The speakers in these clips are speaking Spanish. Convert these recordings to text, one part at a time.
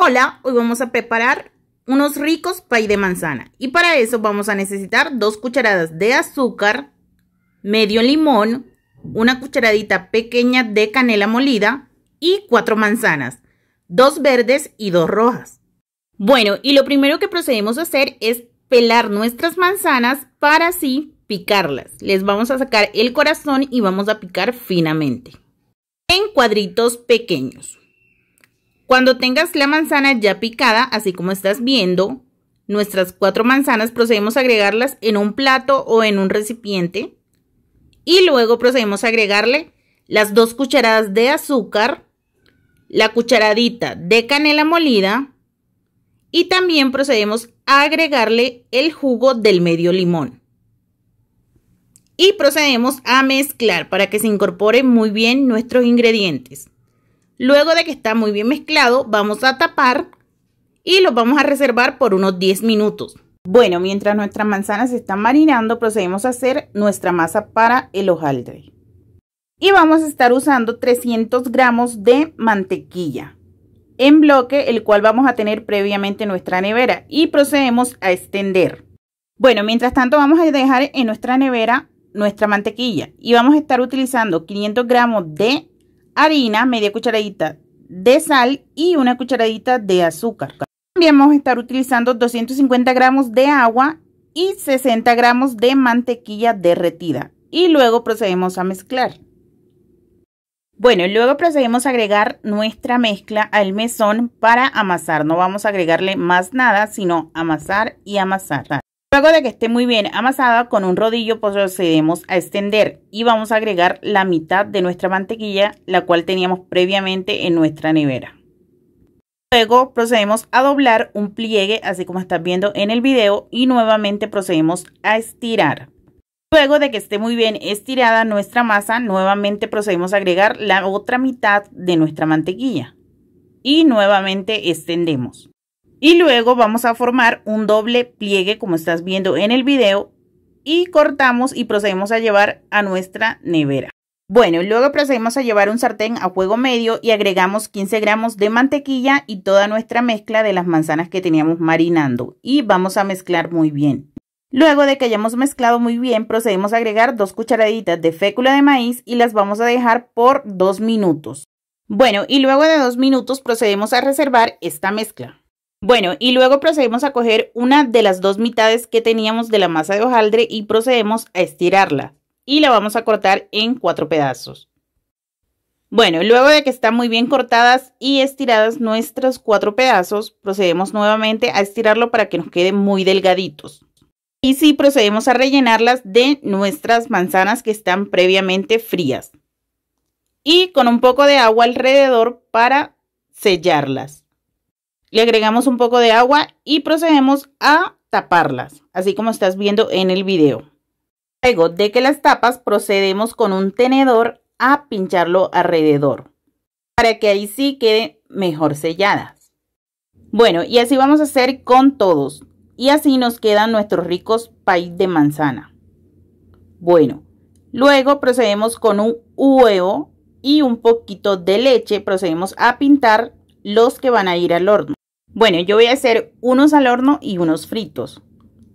Hola, hoy vamos a preparar unos ricos pay de manzana y para eso vamos a necesitar dos cucharadas de azúcar, medio limón, una cucharadita pequeña de canela molida y cuatro manzanas, dos verdes y dos rojas. Bueno, y lo primero que procedemos a hacer es pelar nuestras manzanas para así picarlas. Les vamos a sacar el corazón y vamos a picar finamente en cuadritos pequeños. Cuando tengas la manzana ya picada, así como estás viendo, nuestras cuatro manzanas procedemos a agregarlas en un plato o en un recipiente y luego procedemos a agregarle las dos cucharadas de azúcar, la cucharadita de canela molida y también procedemos a agregarle el jugo del medio limón. Y procedemos a mezclar para que se incorporen muy bien nuestros ingredientes. Luego de que está muy bien mezclado, vamos a tapar y lo vamos a reservar por unos 10 minutos. Bueno, mientras nuestras manzanas se están marinando, procedemos a hacer nuestra masa para el hojaldre. Y vamos a estar usando 300 gramos de mantequilla en bloque, el cual vamos a tener previamente nuestra nevera y procedemos a extender. Bueno, mientras tanto vamos a dejar en nuestra nevera nuestra mantequilla y vamos a estar utilizando 500 gramos de harina, media cucharadita de sal y una cucharadita de azúcar. También vamos a estar utilizando 250 gramos de agua y 60 gramos de mantequilla derretida. Y luego procedemos a mezclar. Bueno, luego procedemos a agregar nuestra mezcla al mesón para amasar. No vamos a agregarle más nada, sino amasar y amasar. Luego de que esté muy bien amasada, con un rodillo procedemos a extender y vamos a agregar la mitad de nuestra mantequilla, la cual teníamos previamente en nuestra nevera. Luego procedemos a doblar un pliegue, así como estás viendo en el video, y nuevamente procedemos a estirar. Luego de que esté muy bien estirada nuestra masa, nuevamente procedemos a agregar la otra mitad de nuestra mantequilla y nuevamente extendemos. Y luego vamos a formar un doble pliegue como estás viendo en el video y cortamos y procedemos a llevar a nuestra nevera. Bueno, luego procedemos a llevar un sartén a fuego medio y agregamos 15 gramos de mantequilla y toda nuestra mezcla de las manzanas que teníamos marinando y vamos a mezclar muy bien. Luego de que hayamos mezclado muy bien, procedemos a agregar dos cucharaditas de fécula de maíz y las vamos a dejar por dos minutos. Bueno, y luego de dos minutos procedemos a reservar esta mezcla. Bueno, y luego procedemos a coger una de las dos mitades que teníamos de la masa de hojaldre y procedemos a estirarla. Y la vamos a cortar en cuatro pedazos. Bueno, luego de que están muy bien cortadas y estiradas nuestros cuatro pedazos, procedemos nuevamente a estirarlo para que nos queden muy delgaditos. Y sí, procedemos a rellenarlas de nuestras manzanas que están previamente frías. Y con un poco de agua alrededor para sellarlas. Le agregamos un poco de agua y procedemos a taparlas, así como estás viendo en el video. Luego de que las tapas, procedemos con un tenedor a pincharlo alrededor, para que ahí sí quede mejor selladas. Bueno, y así vamos a hacer con todos. Y así nos quedan nuestros ricos pay de manzana. Bueno, luego procedemos con un huevo y un poquito de leche. Procedemos a pintar los que van a ir al horno. Bueno, yo voy a hacer unos al horno y unos fritos.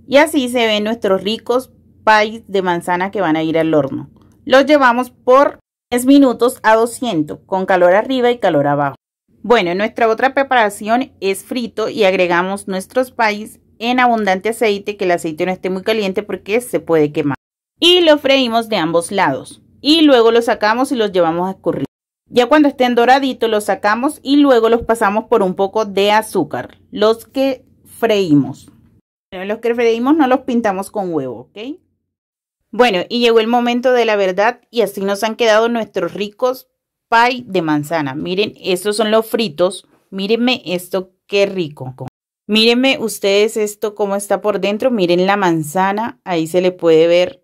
Y así se ven nuestros ricos pies de manzana que van a ir al horno. Los llevamos por 10 minutos a 200, con calor arriba y calor abajo. Bueno, nuestra otra preparación es frito y agregamos nuestros pies en abundante aceite, que el aceite no esté muy caliente porque se puede quemar. Y lo freímos de ambos lados. Y luego lo sacamos y los llevamos a escurrir. Ya cuando estén doraditos los sacamos y luego los pasamos por un poco de azúcar, los que freímos. los que freímos no los pintamos con huevo, ¿ok? Bueno, y llegó el momento de la verdad y así nos han quedado nuestros ricos pie de manzana. Miren, estos son los fritos. Mírenme esto, qué rico. Mírenme ustedes esto cómo está por dentro. Miren la manzana, ahí se le puede ver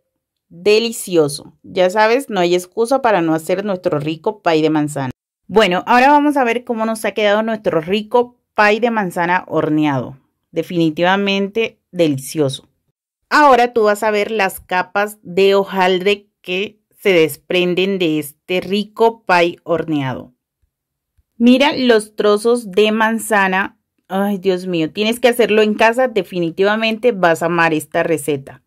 delicioso. Ya sabes, no hay excusa para no hacer nuestro rico pay de manzana. Bueno, ahora vamos a ver cómo nos ha quedado nuestro rico pay de manzana horneado. Definitivamente delicioso. Ahora tú vas a ver las capas de hojaldre que se desprenden de este rico pay horneado. Mira los trozos de manzana. Ay, Dios mío, tienes que hacerlo en casa. Definitivamente vas a amar esta receta.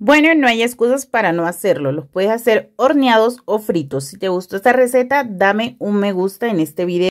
Bueno, no hay excusas para no hacerlo. Los puedes hacer horneados o fritos. Si te gustó esta receta, dame un me gusta en este video.